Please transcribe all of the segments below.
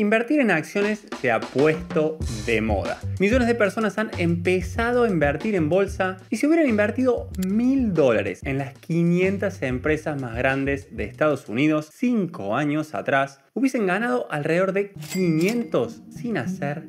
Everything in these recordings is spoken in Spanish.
Invertir en acciones se ha puesto de moda. Millones de personas han empezado a invertir en bolsa y si hubieran invertido mil dólares en las 500 empresas más grandes de Estados Unidos 5 años atrás, hubiesen ganado alrededor de 500 sin hacer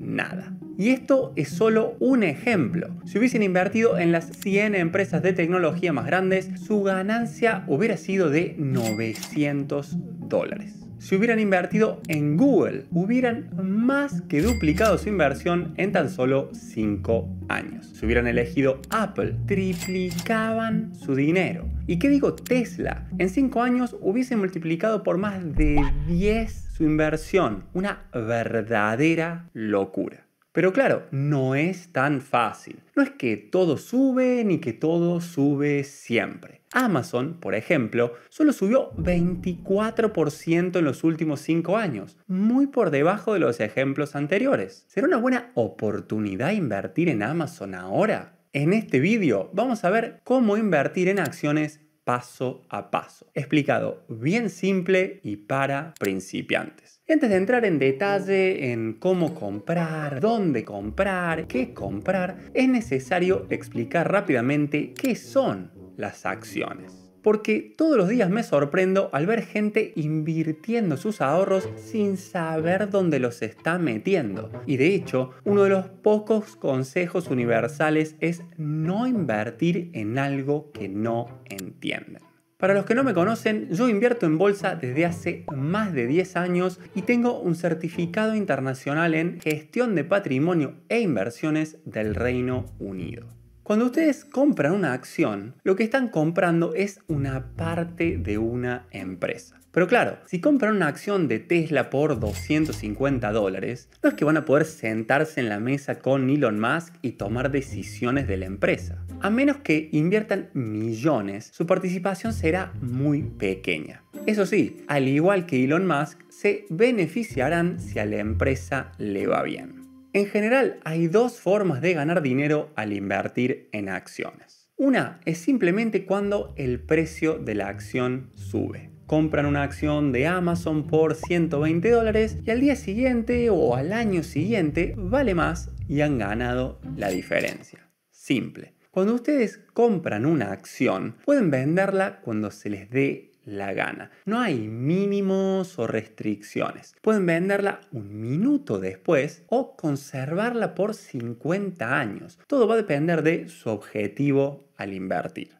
nada. Y esto es solo un ejemplo. Si hubiesen invertido en las 100 empresas de tecnología más grandes, su ganancia hubiera sido de 900 dólares. Si hubieran invertido en Google, hubieran más que duplicado su inversión en tan solo 5 años. Si hubieran elegido Apple, triplicaban su dinero. ¿Y qué digo Tesla? En 5 años hubiese multiplicado por más de 10 su inversión. Una verdadera locura. Pero claro, no es tan fácil. No es que todo sube ni que todo sube siempre. Amazon, por ejemplo, solo subió 24% en los últimos 5 años, muy por debajo de los ejemplos anteriores. ¿Será una buena oportunidad invertir en Amazon ahora? En este vídeo vamos a ver cómo invertir en acciones paso a paso, explicado bien simple y para principiantes. antes de entrar en detalle en cómo comprar, dónde comprar, qué comprar, es necesario explicar rápidamente qué son las acciones porque todos los días me sorprendo al ver gente invirtiendo sus ahorros sin saber dónde los está metiendo. Y de hecho, uno de los pocos consejos universales es no invertir en algo que no entienden. Para los que no me conocen, yo invierto en bolsa desde hace más de 10 años y tengo un certificado internacional en gestión de patrimonio e inversiones del Reino Unido. Cuando ustedes compran una acción, lo que están comprando es una parte de una empresa. Pero claro, si compran una acción de Tesla por 250 dólares, no es que van a poder sentarse en la mesa con Elon Musk y tomar decisiones de la empresa. A menos que inviertan millones, su participación será muy pequeña. Eso sí, al igual que Elon Musk, se beneficiarán si a la empresa le va bien. En general, hay dos formas de ganar dinero al invertir en acciones. Una es simplemente cuando el precio de la acción sube compran una acción de Amazon por 120 dólares y al día siguiente o al año siguiente vale más y han ganado la diferencia. Simple. Cuando ustedes compran una acción, pueden venderla cuando se les dé la gana. No hay mínimos o restricciones. Pueden venderla un minuto después o conservarla por 50 años. Todo va a depender de su objetivo al invertir.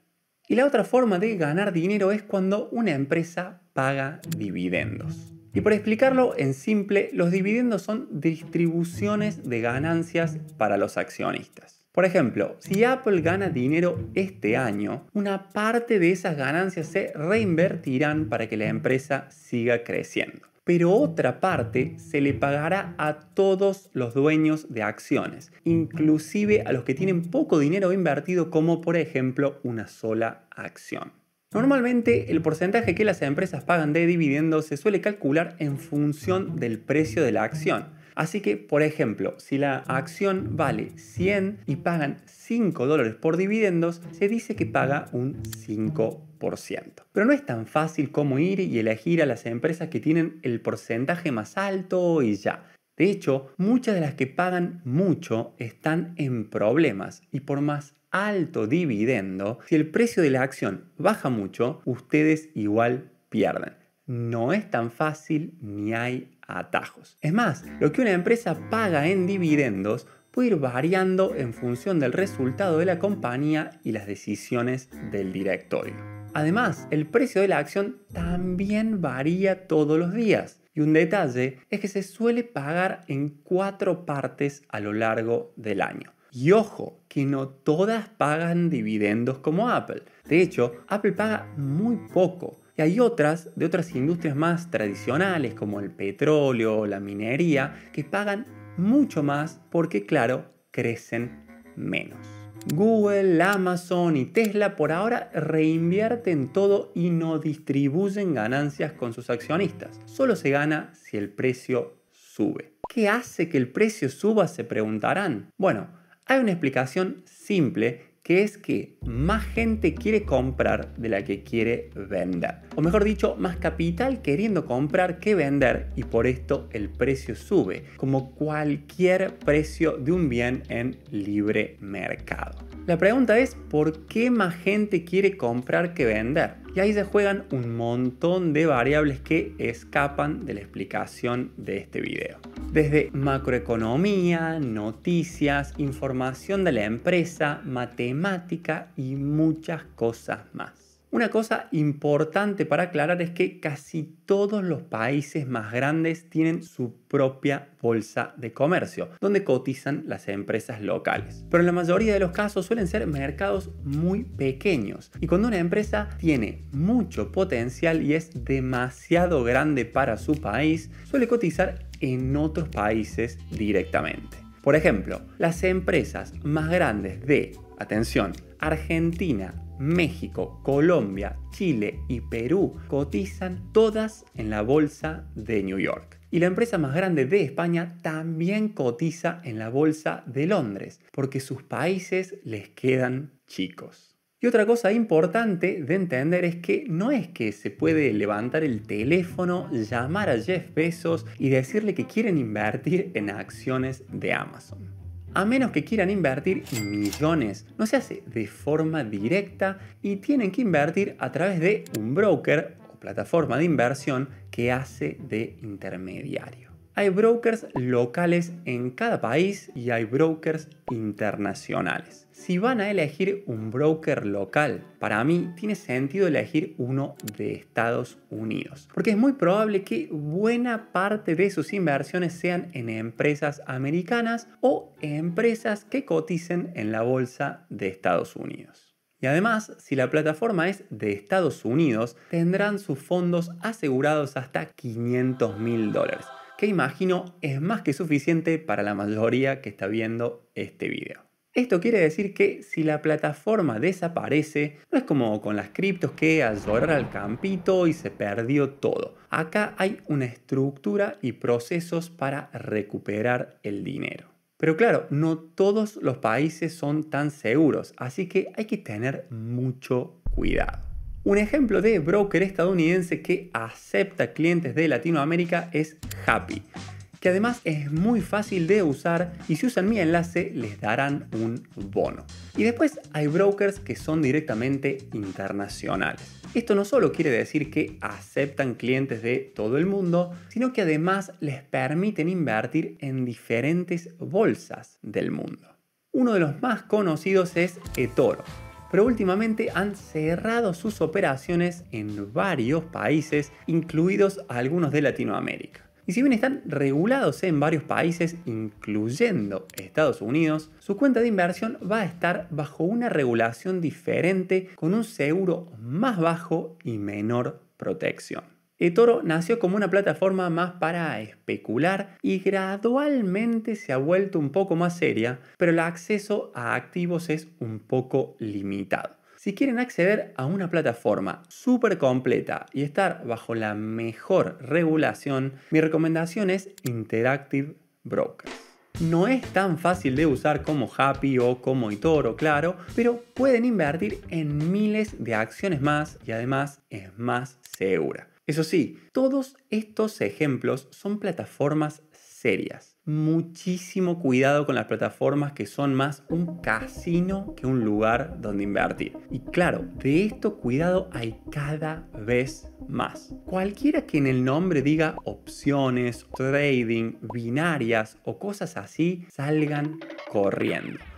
Y la otra forma de ganar dinero es cuando una empresa paga dividendos. Y por explicarlo en simple, los dividendos son distribuciones de ganancias para los accionistas. Por ejemplo, si Apple gana dinero este año, una parte de esas ganancias se reinvertirán para que la empresa siga creciendo. Pero otra parte se le pagará a todos los dueños de acciones, inclusive a los que tienen poco dinero invertido como por ejemplo una sola acción. Normalmente el porcentaje que las empresas pagan de dividendos se suele calcular en función del precio de la acción, Así que, por ejemplo, si la acción vale 100 y pagan 5 dólares por dividendos, se dice que paga un 5%. Pero no es tan fácil como ir y elegir a las empresas que tienen el porcentaje más alto y ya. De hecho, muchas de las que pagan mucho están en problemas y por más alto dividendo, si el precio de la acción baja mucho, ustedes igual pierden. No es tan fácil ni hay atajos. Es más, lo que una empresa paga en dividendos puede ir variando en función del resultado de la compañía y las decisiones del directorio. Además, el precio de la acción también varía todos los días. Y un detalle es que se suele pagar en cuatro partes a lo largo del año. Y ojo, que no todas pagan dividendos como Apple. De hecho, Apple paga muy poco, y hay otras de otras industrias más tradicionales como el petróleo o la minería que pagan mucho más porque claro, crecen menos. Google, Amazon y Tesla por ahora reinvierten todo y no distribuyen ganancias con sus accionistas. Solo se gana si el precio sube. ¿Qué hace que el precio suba? Se preguntarán. Bueno, hay una explicación simple que es que más gente quiere comprar de la que quiere vender. O mejor dicho, más capital queriendo comprar que vender y por esto el precio sube, como cualquier precio de un bien en libre mercado. La pregunta es, ¿por qué más gente quiere comprar que vender? Y ahí se juegan un montón de variables que escapan de la explicación de este video. Desde macroeconomía, noticias, información de la empresa, matemática y muchas cosas más. Una cosa importante para aclarar es que casi todos los países más grandes tienen su propia bolsa de comercio, donde cotizan las empresas locales. Pero en la mayoría de los casos suelen ser mercados muy pequeños. Y cuando una empresa tiene mucho potencial y es demasiado grande para su país, suele cotizar en otros países directamente. Por ejemplo, las empresas más grandes de Atención, Argentina, México, Colombia, Chile y Perú cotizan todas en la bolsa de New York. Y la empresa más grande de España también cotiza en la bolsa de Londres, porque sus países les quedan chicos. Y otra cosa importante de entender es que no es que se puede levantar el teléfono, llamar a Jeff Bezos y decirle que quieren invertir en acciones de Amazon a menos que quieran invertir millones. No se hace de forma directa y tienen que invertir a través de un broker o plataforma de inversión que hace de intermediario. Hay brokers locales en cada país y hay brokers internacionales. Si van a elegir un broker local, para mí tiene sentido elegir uno de Estados Unidos, porque es muy probable que buena parte de sus inversiones sean en empresas americanas o empresas que coticen en la bolsa de Estados Unidos. Y además, si la plataforma es de Estados Unidos, tendrán sus fondos asegurados hasta 500 mil dólares que imagino es más que suficiente para la mayoría que está viendo este video. Esto quiere decir que si la plataforma desaparece, no es como con las criptos que a llorar al campito y se perdió todo. Acá hay una estructura y procesos para recuperar el dinero. Pero claro, no todos los países son tan seguros, así que hay que tener mucho cuidado. Un ejemplo de broker estadounidense que acepta clientes de Latinoamérica es Happy, que además es muy fácil de usar y si usan mi enlace les darán un bono. Y después hay brokers que son directamente internacionales. Esto no solo quiere decir que aceptan clientes de todo el mundo, sino que además les permiten invertir en diferentes bolsas del mundo. Uno de los más conocidos es eToro, pero últimamente han cerrado sus operaciones en varios países, incluidos algunos de Latinoamérica. Y si bien están regulados en varios países, incluyendo Estados Unidos, su cuenta de inversión va a estar bajo una regulación diferente con un seguro más bajo y menor protección eToro nació como una plataforma más para especular y gradualmente se ha vuelto un poco más seria, pero el acceso a activos es un poco limitado. Si quieren acceder a una plataforma súper completa y estar bajo la mejor regulación, mi recomendación es Interactive Brokers. No es tan fácil de usar como Happy o como eToro, claro, pero pueden invertir en miles de acciones más y además es más segura. Eso sí, todos estos ejemplos son plataformas serias. Muchísimo cuidado con las plataformas que son más un casino que un lugar donde invertir. Y claro, de esto cuidado hay cada vez más. Cualquiera que en el nombre diga opciones, trading, binarias o cosas así, salgan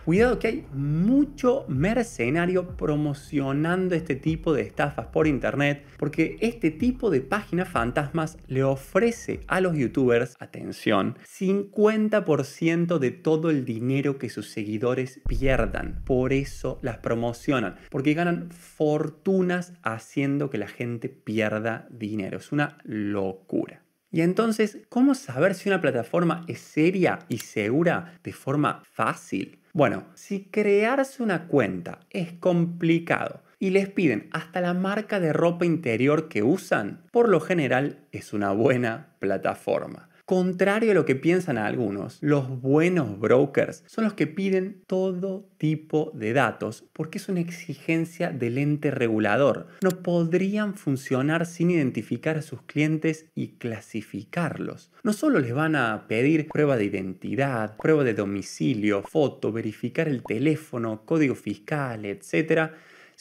Cuidado que hay mucho mercenario promocionando este tipo de estafas por internet porque este tipo de páginas fantasmas le ofrece a los youtubers, atención, 50% de todo el dinero que sus seguidores pierdan. Por eso las promocionan, porque ganan fortunas haciendo que la gente pierda dinero. Es una locura. Y entonces, ¿cómo saber si una plataforma es seria y segura de forma fácil? Bueno, si crearse una cuenta es complicado y les piden hasta la marca de ropa interior que usan, por lo general es una buena plataforma. Contrario a lo que piensan algunos, los buenos brokers son los que piden todo tipo de datos porque es una exigencia del ente regulador. No podrían funcionar sin identificar a sus clientes y clasificarlos. No solo les van a pedir prueba de identidad, prueba de domicilio, foto, verificar el teléfono, código fiscal, etc.,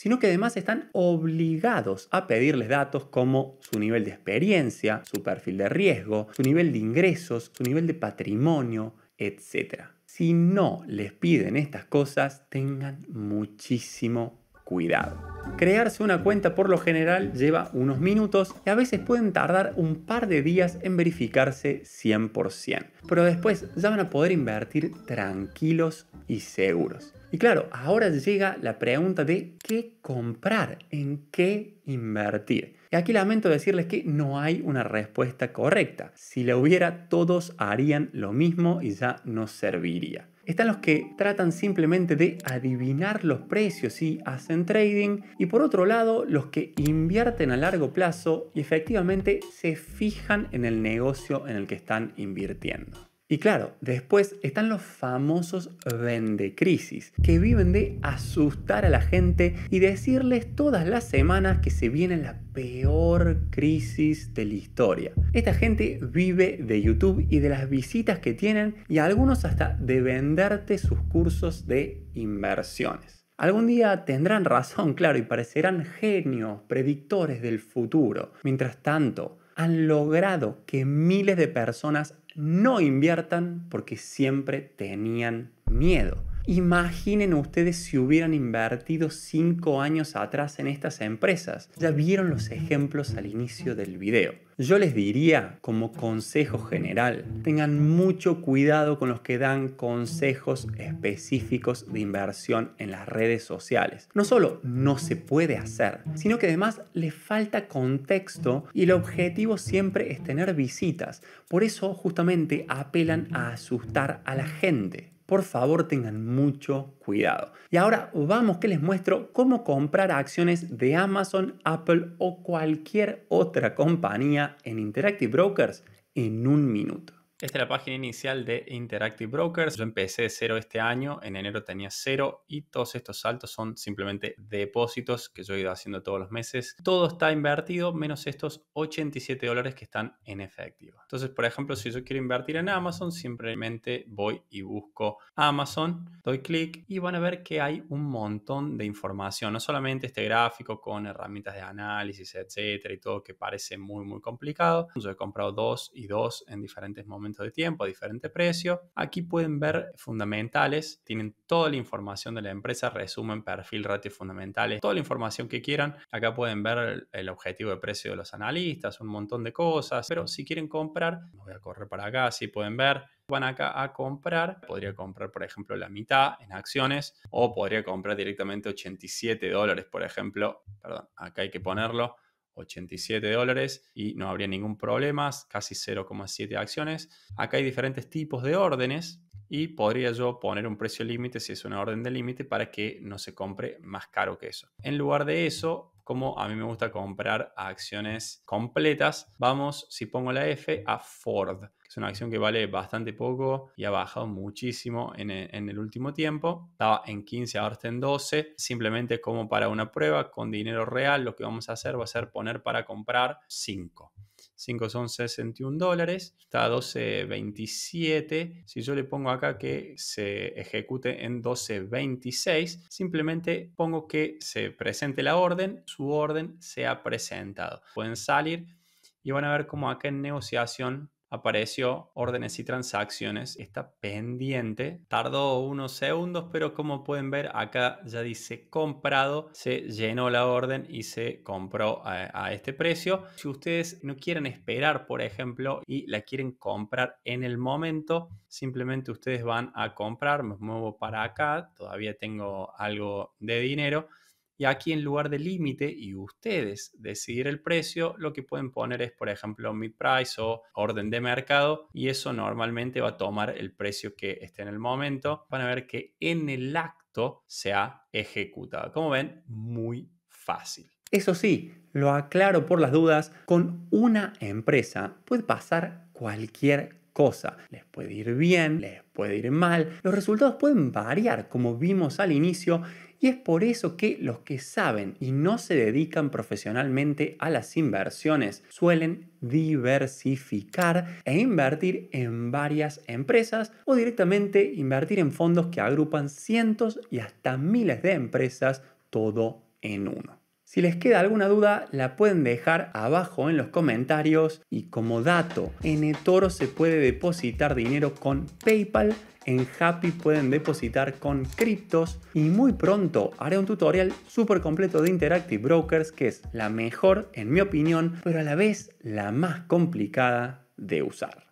sino que además están obligados a pedirles datos como su nivel de experiencia, su perfil de riesgo, su nivel de ingresos, su nivel de patrimonio, etc. Si no les piden estas cosas, tengan muchísimo cuidado. Crearse una cuenta por lo general lleva unos minutos y a veces pueden tardar un par de días en verificarse 100%, pero después ya van a poder invertir tranquilos y seguros. Y claro, ahora llega la pregunta de qué comprar, en qué invertir. Y aquí lamento decirles que no hay una respuesta correcta. Si la hubiera, todos harían lo mismo y ya no serviría. Están los que tratan simplemente de adivinar los precios y hacen trading. Y por otro lado, los que invierten a largo plazo y efectivamente se fijan en el negocio en el que están invirtiendo. Y claro, después están los famosos vendecrisis, que viven de asustar a la gente y decirles todas las semanas que se viene la peor crisis de la historia. Esta gente vive de YouTube y de las visitas que tienen y algunos hasta de venderte sus cursos de inversiones. Algún día tendrán razón, claro, y parecerán genios, predictores del futuro. Mientras tanto, han logrado que miles de personas no inviertan porque siempre tenían miedo. Imaginen ustedes si hubieran invertido cinco años atrás en estas empresas. Ya vieron los ejemplos al inicio del video. Yo les diría, como consejo general, tengan mucho cuidado con los que dan consejos específicos de inversión en las redes sociales. No solo no se puede hacer, sino que además le falta contexto y el objetivo siempre es tener visitas. Por eso justamente apelan a asustar a la gente. Por favor tengan mucho cuidado. Y ahora vamos que les muestro cómo comprar acciones de Amazon, Apple o cualquier otra compañía en Interactive Brokers en un minuto. Esta es la página inicial de Interactive Brokers. Yo empecé de cero este año, en enero tenía cero y todos estos saltos son simplemente depósitos que yo he ido haciendo todos los meses. Todo está invertido menos estos 87 dólares que están en efectivo. Entonces, por ejemplo, si yo quiero invertir en Amazon, simplemente voy y busco Amazon, doy clic y van a ver que hay un montón de información, no solamente este gráfico con herramientas de análisis, etcétera, y todo que parece muy, muy complicado. Yo he comprado dos y dos en diferentes momentos de tiempo a diferente precio. Aquí pueden ver fundamentales, tienen toda la información de la empresa, resumen, perfil, ratio fundamentales, toda la información que quieran. Acá pueden ver el objetivo de precio de los analistas, un montón de cosas, pero si quieren comprar, voy a correr para acá, si pueden ver, van acá a comprar, podría comprar, por ejemplo, la mitad en acciones o podría comprar directamente 87 dólares, por ejemplo, perdón, acá hay que ponerlo, 87 dólares y no habría ningún problema, casi 0,7 acciones. Acá hay diferentes tipos de órdenes y podría yo poner un precio límite si es una orden de límite para que no se compre más caro que eso. En lugar de eso, como a mí me gusta comprar acciones completas, vamos, si pongo la F, a Ford. Es una acción que vale bastante poco y ha bajado muchísimo en e, el, último tiempo. Estaba en 15, ahora está en 12. Simplemente como para una prueba con dinero real, lo que vamos a hacer va a ser poner para comprar 5. 5 son 61 dólares, está 12.27. Si yo le pongo acá que se ejecute en 12.26, simplemente pongo que se presente la orden, su orden se ha presentado. Pueden salir y van a ver cómo acá en negociación apareció órdenes y transacciones, está pendiente, tardó unos segundos, pero como pueden ver acá ya dice comprado, se llenó la orden y se compró a, este precio. Si ustedes no quieren esperar, por ejemplo, y la quieren comprar en el momento, simplemente ustedes van a comprar, me muevo para acá, todavía tengo algo de dinero y aquí en lugar de límite y ustedes decidir el precio, lo que pueden poner es, por ejemplo, mi price o orden de mercado y eso normalmente va a tomar el precio que esté en el momento Van a ver que en el acto se ha ejecutado. Como ven, muy fácil. Eso sí, lo aclaro por las dudas, con una empresa puede pasar cualquier les puede ir bien, les puede ir mal, los resultados pueden variar como vimos al inicio y es por eso que los que saben y no se dedican profesionalmente a las inversiones suelen diversificar e invertir en varias empresas o directamente invertir en fondos que agrupan cientos y hasta miles de empresas todo en uno. Si les queda alguna duda, la pueden dejar abajo en los comentarios. Y como dato, en eToro se puede depositar dinero con PayPal, en Happy pueden depositar con criptos y muy pronto haré un tutorial súper completo de Interactive Brokers que es la mejor en mi opinión, pero a la vez la más complicada de usar.